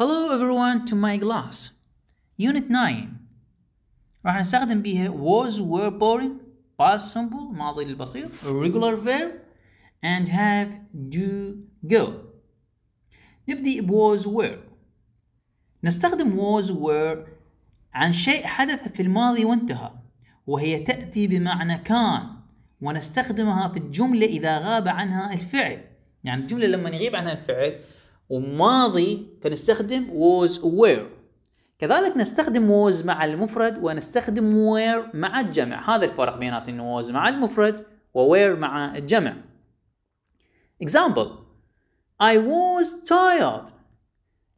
Hello everyone to my class Unit 9 راح نستخدم بيها was, were, boring, past simple ماضي البسيط regular verb and have, do, go نبدي ب was, were نستخدم was, were عن شيء حدث في الماضي وانتهى وهي تأتي بمعنى كان ونستخدمها في الجملة إذا غاب عنها الفعل يعني الجملة لما يغيب عنها الفعل وماضي فنستخدم was were كذلك نستخدم was مع المفرد ونستخدم were مع الجمع هذا الفرق بينات انه was مع المفرد و were مع الجمع example I was tired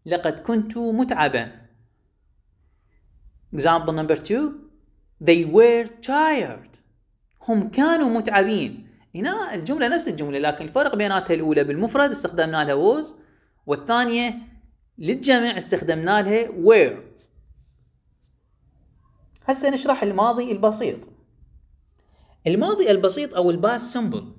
لقد كنت متعبا example number two they were tired هم كانوا متعبين هنا الجملة نفس الجملة لكن الفرق بيناتها الأولى بالمفرد استخدمنا لها was والثانية للجمع استخدمنا لها where هسه نشرح الماضي البسيط الماضي البسيط أو الباس سمبل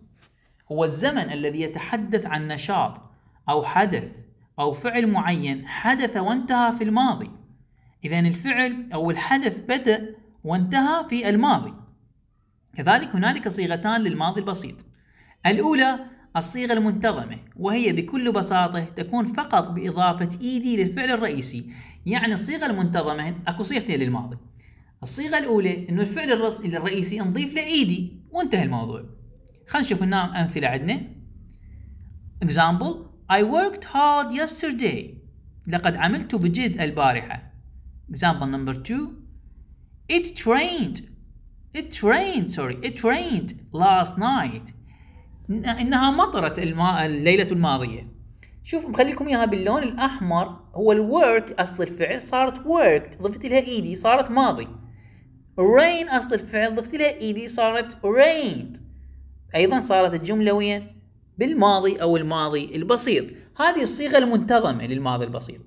هو الزمن الذي يتحدث عن نشاط أو حدث أو فعل معين حدث وانتهى في الماضي إذا الفعل أو الحدث بدأ وانتهى في الماضي كذلك هنالك صيغتان للماضي البسيط الأولى الصيغة المنتظمة وهي بكل بساطة تكون فقط بإضافة إيدي e للفعل الرئيسي يعني الصيغة المنتظمة أكو صيغتين للماضي الصيغة الأولى أنه الفعل الرئيسي نضيف له إيدي e وانتهى الموضوع خلينا نشوف النام أمثلة عندنا example I worked hard yesterday لقد عملت بجد البارحة example number two it trained it trained sorry it trained last night انها مطرت الماء الليله الماضيه شوف مخليكم اياها باللون الاحمر هو الورك اصل الفعل صارت worked ضفت لها ايدي صارت ماضي rain اصل الفعل ضفت لها ايدي صارت rained ايضا صارت الجمله وين بالماضي او الماضي البسيط هذه الصيغه المنتظمه للماضي البسيط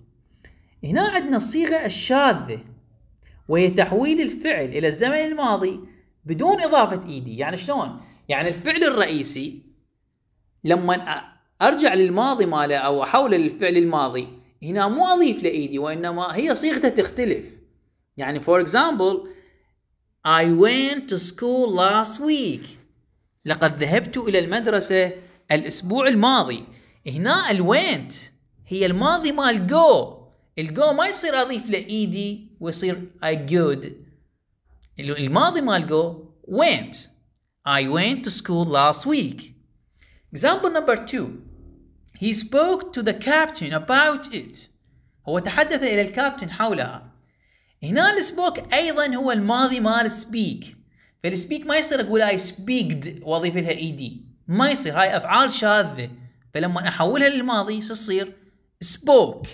هنا عندنا الصيغه الشاذه وهي تحويل الفعل الى الزمن الماضي بدون اضافه ايدي يعني شلون يعني الفعل الرئيسي لما ارجع للماضي ماله او احوله للفعل الماضي هنا مو اضيف لايدي وانما هي صيغته تختلف يعني for example I went to school last week لقد ذهبت الى المدرسه الاسبوع الماضي هنا went هي الماضي مال go الجو ما يصير اضيف لايدي ويصير I good الماضي مال go went I went to school last week Example number two. He spoke to the captain about it. هو تحدث إلى الكابتن حولها. هنا السبوك أيضا هو الماضي مال speak. فالسبيك ما يصير أقول I speaked وأضيف لها ED. ما يصير هاي أفعال شاذة. فلما أحولها للماضي شو تصير؟ spoke.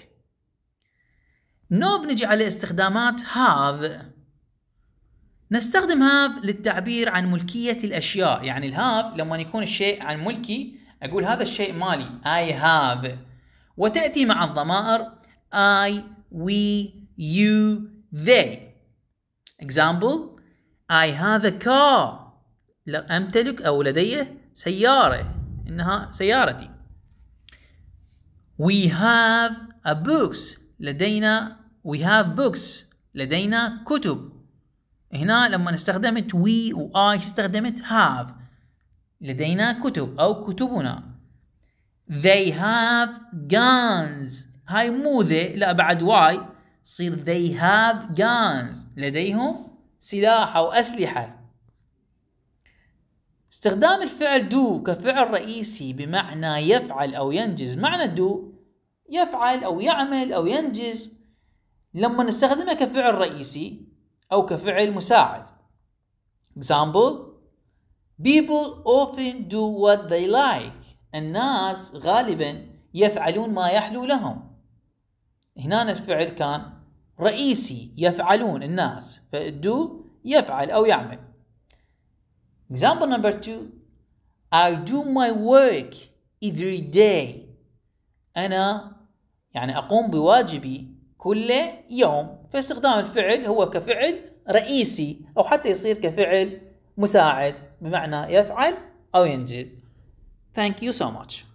نوب نجي على استخدامات have. نستخدم هاف للتعبير عن ملكية الأشياء يعني الهاف لما يكون الشيء عن ملكي أقول هذا الشيء مالي I have وتأتي مع الضمائر I, we, you, they example I have a car أمتلك أو لدي سيارة إنها سيارتي We have a books لدينا we have books لدينا كتب هنا لما استخدمت وي واي استخدمت هاف لدينا كتب او كتبنا they have guns هاي مو ذي لا بعد واي صير they have guns لديهم سلاح او اسلحه استخدام الفعل do كفعل رئيسي بمعنى يفعل أو ينجز معنى do يفعل أو يعمل أو ينجز لما نستخدمه كفعل رئيسي أو كفعل مساعد example people often do what they like الناس غالبا يفعلون ما يحلو لهم هنا الفعل كان رئيسي يفعلون الناس فدو يفعل أو يعمل example number two I do my work every day أنا يعني أقوم بواجبي كل يوم فاستخدام الفعل هو كفعل رئيسي أو حتى يصير كفعل مساعد بمعنى يفعل أو ينجز Thank you so much